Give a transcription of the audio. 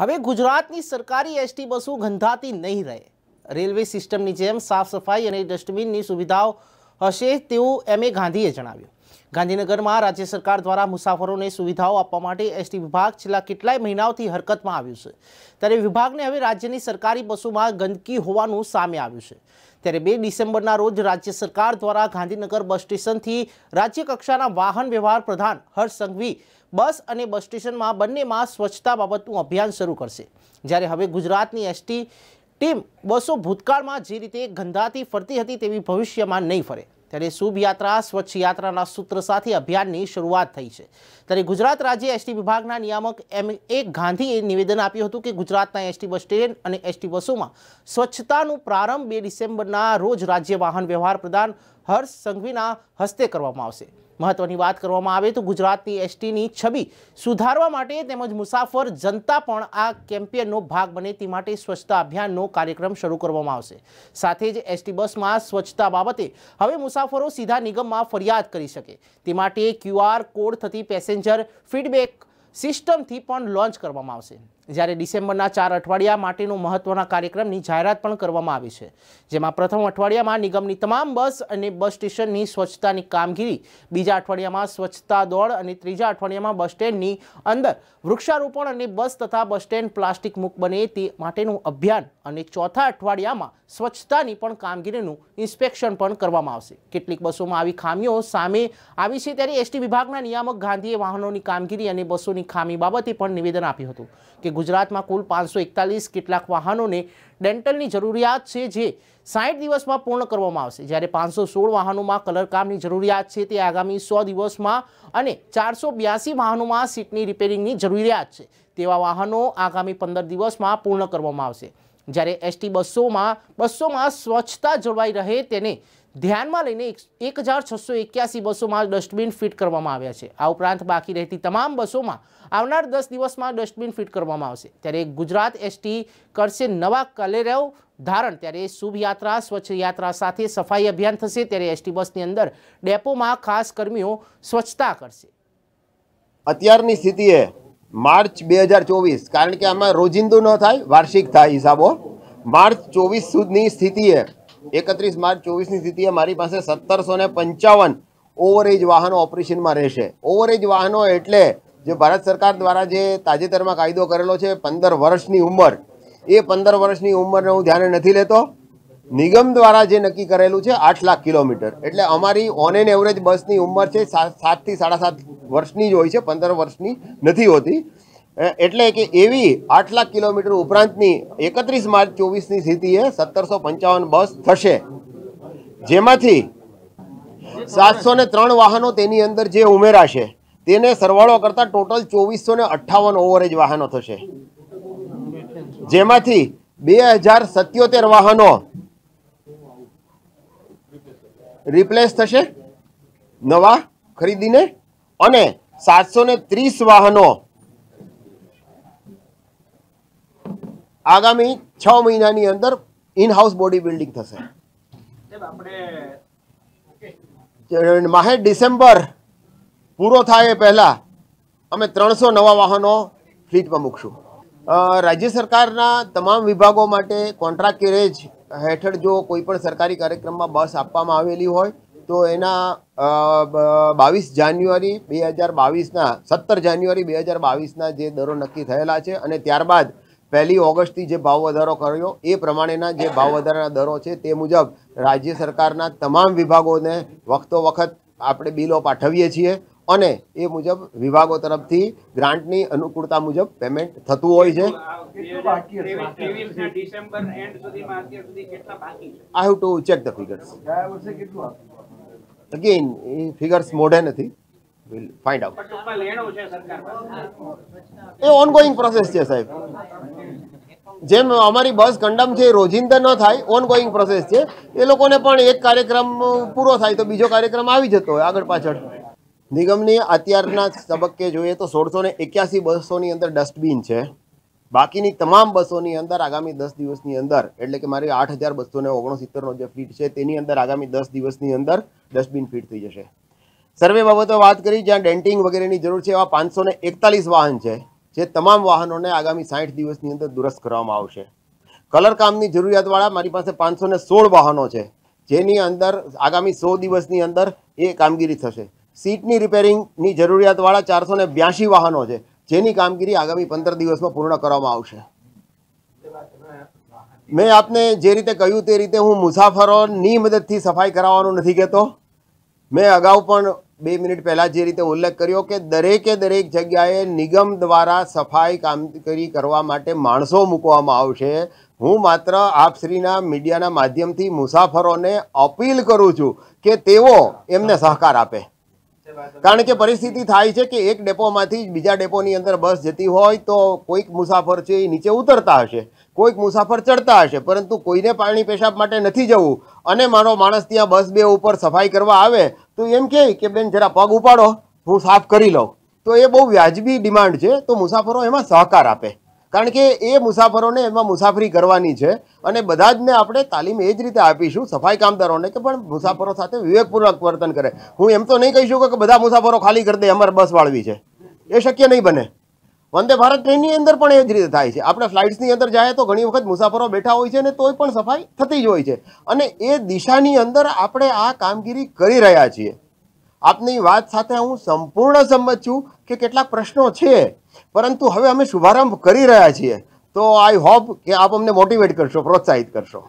હવે ગુજરાતની સરકારી એસટી બસો ગંધાતી નહીં રહે રેલવે સિસ્ટમની જેમ સાફ સફાઈ અને ડસ્ટબિનની સુવિધાઓ હશે તેવું એમ એ ગાંધીએ જણાવ્યું ગાંધીનગરમાં રાજ્ય સરકાર દ્વારા મુસાફરોને સુવિધાઓ આપવા માટે એસટી વિભાગ છેલ્લા કેટલાય મહિનાઓથી હરકતમાં આવ્યું છે ત્યારે વિભાગને હવે રાજ્યની સરકારી બસોમાં ગંદકી હોવાનું સામે આવ્યું છે ત્યારે બે ડિસેમ્બરના રોજ રાજ્ય સરકાર દ્વારા ગાંધીનગર બસ સ્ટેશનથી રાજ્ય કક્ષાના વાહન વ્યવહાર પ્રધાન હર્ષ સંઘવી બસ અને બસ સ્ટેશનમાં બંનેમાં સ્વચ્છતા બાબતનું અભિયાન શરૂ કરશે જ્યારે હવે ગુજરાતની એસટી ટીમ બસો ભૂતકાળમાં જે રીતે ગંધાતી ફરતી હતી તેવી ભવિષ્યમાં નહીં ફરે ત્યારે શુભ યાત્રા સ્વચ્છ યાત્રાના સૂત્ર સાથે અભિયાનની શરૂઆત થઈ છે ત્યારે ગુજરાત રાજ્ય એસટી વિભાગના નિયામક એમ એ ગાંધીએ નિવેદન આપ્યું હતું કે ગુજરાતના એસટી બસ સ્ટેશન અને એસટી બસોમાં સ્વચ્છતાનું પ્રારંભ બે ડિસેમ્બરના રોજ રાજ્ય વાહન વ્યવહાર પ્રધાન હર્ષ સંઘવીના હસ્તે કરવામાં આવશે મહત્વની વાત કરવામાં આવે તો ગુજરાતની એસટીની છબી સુધારવા માટે તેમજ મુસાફર જનતા પણ આ કેમ્પેનનો ભાગ બને તે માટે સ્વચ્છતા અભિયાનનો કાર્યક્રમ શરૂ કરવામાં આવશે સાથે જ એસટી બસમાં સ્વચ્છતા બાબતે હવે મુસાફરો સીધા નિગમમાં ફરિયાદ કરી શકે તે માટે ક્યુઆર કોડ થતી પેસેન્જર ફીડબેક સિસ્ટમથી પણ લોન્ચ કરવામાં આવશે જ્યારે ડિસેમ્બરના ચાર અઠવાડિયા માટેનું મહત્વના કાર્યક્રમની જાહેરાત પણ કરવામાં આવી છે જેમાં પ્રથમ અઠવાડિયામાં નિગમની તમામ બસ અને બસ સ્ટેશનની સ્વચ્છતાની કામગીરી બીજા અઠવાડિયામાં સ્વચ્છતા દોડ અને ત્રીજા અઠવાડિયામાં બસ સ્ટેન્ડની અંદર વૃક્ષારોપણ અને બસ તથા બસ સ્ટેન્ડ પ્લાસ્ટિક મુક્ત બને તે માટેનું અભિયાન અને ચોથા અઠવાડિયામાં સ્વચ્છતાની પણ કામગીરીનું ઇન્સ્પેક્શન પણ કરવામાં આવશે કેટલીક બસોમાં આવી ખામીઓ સામે આવી છે ત્યારે એસટી વિભાગના નિયામક ગાંધીએ વાહનોની કામગીરી અને બસોની ખામી બાબતે પણ નિવેદન આપ્યું હતું કે ગુજરાતમાં કુલ પાંચસો એકતાલીસ કેટલાક વાહનોને ડેન્ટલની જરૂરિયાત છે જે સાઠ દિવસમાં પૂર્ણ કરવામાં આવશે જ્યારે પાંચસો સોળ વાહનોમાં કલરકામની જરૂરિયાત છે તે આગામી સો દિવસમાં અને ચારસો બ્યાસી વાહનોમાં સીટની રિપેરિંગની જરૂરિયાત છે તેવા વાહનો આગામી પંદર દિવસમાં પૂર્ણ કરવામાં આવશે જ્યારે એસટી બસોમાં બસોમાં સ્વચ્છતા જળવાઈ રહે તેને ધ્યાનમાં લઈને એક હજાર છસો એક્યાસી બસોમાં ડસ્ટબિન ફિટ કરવામાં આવ્યા છે આ ઉપરાંત બાકી રહેતી તમામ બસોમાં આવનાર દસ દિવસમાં ડસ્ટબિન ફિટ કરવામાં આવશે ત્યારે ગુજરાત એસટી કરશે નવા કલેરવ ધારણ ત્યારે શુભ યાત્રા સ્વચ્છ યાત્રા સાથે સફાઈ અભિયાન થશે ત્યારે એસટી બસની અંદર ડેપોમાં ખાસ કર્મીઓ સ્વચ્છતા કરશે અત્યારની સ્થિતિએ માર્ચ બે હજાર ચોવીસ કારણ કે આમાં રોજિંદુ ન થાય વાર્ષિક થાય હિસાબો માર્ચ ચોવીસ સુધીની સ્થિતિએ એકત્રીસ માર્ચ ચોવીસની સ્થિતિએ મારી પાસે સત્તરસો ને પંચાવન ઓવરેજ વાહનો ઓપરેશનમાં રહેશે ઓવરેજ વાહનો એટલે જે ભારત સરકાર દ્વારા જે તાજેતરમાં કાયદો કરેલો છે પંદર વર્ષની ઉંમર એ પંદર વર્ષની ઉંમરને હું ધ્યાને નથી લેતો નિગમ દ્વારા જે નક્કી કરેલું છે આઠ લાખ કિલોમીટર એટલે અમારી ઓન એન એવરેજ બસની ઉંમર છે સાત સાતથી સાડા સાત વર્ષની જ હોય છે પંદર વર્ષની નથી હોતી એટલે કે એવી આઠ લાખ કિલોમીટર ઉપરાંતની એકત્રીસ માર્ચ ચોવીસની સ્થિતિએ સત્તરસો પંચાવન બસ થશે જેમાંથી સાતસો ને ત્રણ વાહનો તેની અંદર જે ઉમેરાશે તેને સરવાળો કરતાં ટોટલ ચોવીસો ને અઠ્ઠાવન ઓવરેજ વાહનો થશે જેમાંથી બે હજાર સત્યોતેર વાહનો રિપ્લેસ થશે નવા ખરીદીને અને સાતસો ને ત્રીસ વાહનો આગામી છ મહિનાની અંદર ઇનહાઉસ બોડી બિલ્ડિંગ થશે માહે ડિસેમ્બર પૂરો થાય એ પહેલાં અમે ત્રણસો નવા વાહનો ફ્લીટમાં મૂકશું રાજ્ય સરકારના તમામ વિભાગો માટે કોન્ટ્રાક્ટ કેરેજ હેઠળ જો કોઈપણ સરકારી કાર્યક્રમમાં બસ આપવામાં આવેલી હોય તો એના બાવીસ જાન્યુઆરી બે હજાર બાવીસના સત્તર જાન્યુઆરી બે હજાર બાવીસના જે દરો નક્કી થયેલા છે અને ત્યારબાદ પહેલી ઓગસ્ટથી જે ભાવ વધારો કર્યો એ પ્રમાણેના જે ભાવ વધારાના દરો છે તે મુજબ રાજ્ય સરકારના તમામ વિભાગોને વખતો વખત આપણે બિલો પાઠવીએ છીએ અને એ મુજબ વિભાગો તરફથી ગ્રાન્ટની અનુકૂળતા મુજબ પેમેન્ટ થતું હોય છે I have to check the figures again એ ફિગર્સ મોઢે નથી વિલ ફાઇન્ડ આઉટ એ ઓનગોઈંગ પ્રોસેસ છે સાહેબ જેમ અમારી બસ કંડમથી રોજિંદા ન થાય ઓનગોઈંગ પ્રોસેસ છે એ લોકોને પણ એક કાર્યક્રમ પૂરો થાય તો બીજો કાર્યક્રમ આવી જતો હોય આગળ પાછળ નિગમની અત્યારના તબક્કે જોઈએ તો સોળસો ને એક્યાસી બસોની અંદર ડસ્ટબિન છે બાકીની તમામ બસોની અંદર આગામી દસ દિવસની અંદર એટલે કે મારી આઠ હજાર બસો ને ઓગણસિત્તેરનો જે ફીટ છે તેની અંદર આગામી દસ દિવસની અંદર ડસ્ટબિન ફીટ થઈ જશે સર્વે બાબતો વાત કરી જ્યાં ડેન્ટિંગ વગેરેની જરૂર છે એવા પાંચસો એકતાલીસ વાહન છે જે તમામ વાહનોને આગામી સાઠ દિવસની અંદર દુરસ્ત કરવામાં આવશે કલર કામની જરૂરિયાતવાળા મારી પાસે પાંચસો સોળ વાહનો છે જેની અંદર આગામી સો દિવસની અંદર એ કામગીરી થશે સીટની રિપેરિંગની જરૂરિયાતવાળા ચારસો ને બ્યાસી વાહનો છે જેની કામગીરી આગામી પંદર દિવસમાં પૂર્ણ કરવામાં આવશે મેં આપને જે રીતે કહ્યું તે રીતે હું મુસાફરોની મદદથી સફાઈ કરાવવાનું નથી કહેતો મેં અગાઉ પણ બે મિનિટ પહેલાં જે રીતે ઉલ્લેખ કર્યો કે દરેકે દરેક જગ્યાએ નિગમ દ્વારા સફાઈ કામગીરી કરવા માટે માણસો મૂકવામાં આવશે હું માત્ર આપશ્રીના મીડિયાના માધ્યમથી મુસાફરોને અપીલ કરું છું કે તેઓ એમને સહકાર આપે કારણ કે પરિસ્થિતિ થાય છે કે એક ડેપોમાંથી બીજા ડેપોની અંદર બસ જતી હોય તો કોઈક મુસાફર છે એ નીચે ઉતરતા હશે કોઈક મુસાફર ચડતા હશે પરંતુ કોઈને પાણી પેશાબ માટે નથી જવું અને મારો માણસ ત્યાં બસ બે ઉપર સફાઈ કરવા આવે તો એમ કહે કે બેન જરા પગ ઉપાડો હું સાફ કરી લઉં તો એ બહુ વ્યાજબી ડિમાન્ડ છે તો મુસાફરો એમાં સહકાર આપે કારણ કે એ મુસાફરોને એમાં મુસાફરી કરવાની છે અને બધા જ ને આપણે તાલીમ એ જ રીતે આપીશું સફાઈ કામદારોને કે પણ મુસાફરો સાથે વિવેકપૂર્વક વર્તન કરે હું એમ તો નહીં કહી શકું કે બધા મુસાફરો ખાલી કરી દે અમારે બસ વાળવી છે એ શક્ય નહીં બને વંદે ભારત ટ્રેનની અંદર પણ એ જ રીતે થાય છે આપણે ફ્લાઇટ્સની અંદર જાય તો ઘણી વખત મુસાફરો બેઠા હોય છે ને તોય પણ સફાઈ થતી જ હોય છે અને એ દિશાની અંદર આપણે આ કામગીરી કરી રહ્યા છીએ આપની વાત સાથે હું સંપૂર્ણ સંમત છું કે કેટલાક પ્રશ્નો છે પરંતુ હવે અમે શુભારંભ કરી રહ્યા છીએ તો આઈ હોપ કે આપ અમને મોટિવેટ કરશો પ્રોત્સાહિત કરશો